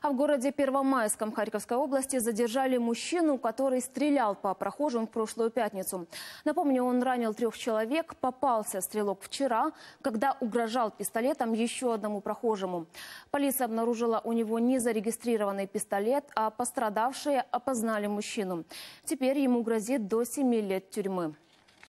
А в городе Первомайском Харьковской области задержали мужчину, который стрелял по прохожим в прошлую пятницу. Напомню, он ранил трех человек, попался стрелок вчера, когда угрожал пистолетом еще одному прохожему. Полиция обнаружила у него незарегистрированный пистолет, а пострадавшие опознали мужчину. Теперь ему грозит до семи лет тюрьмы.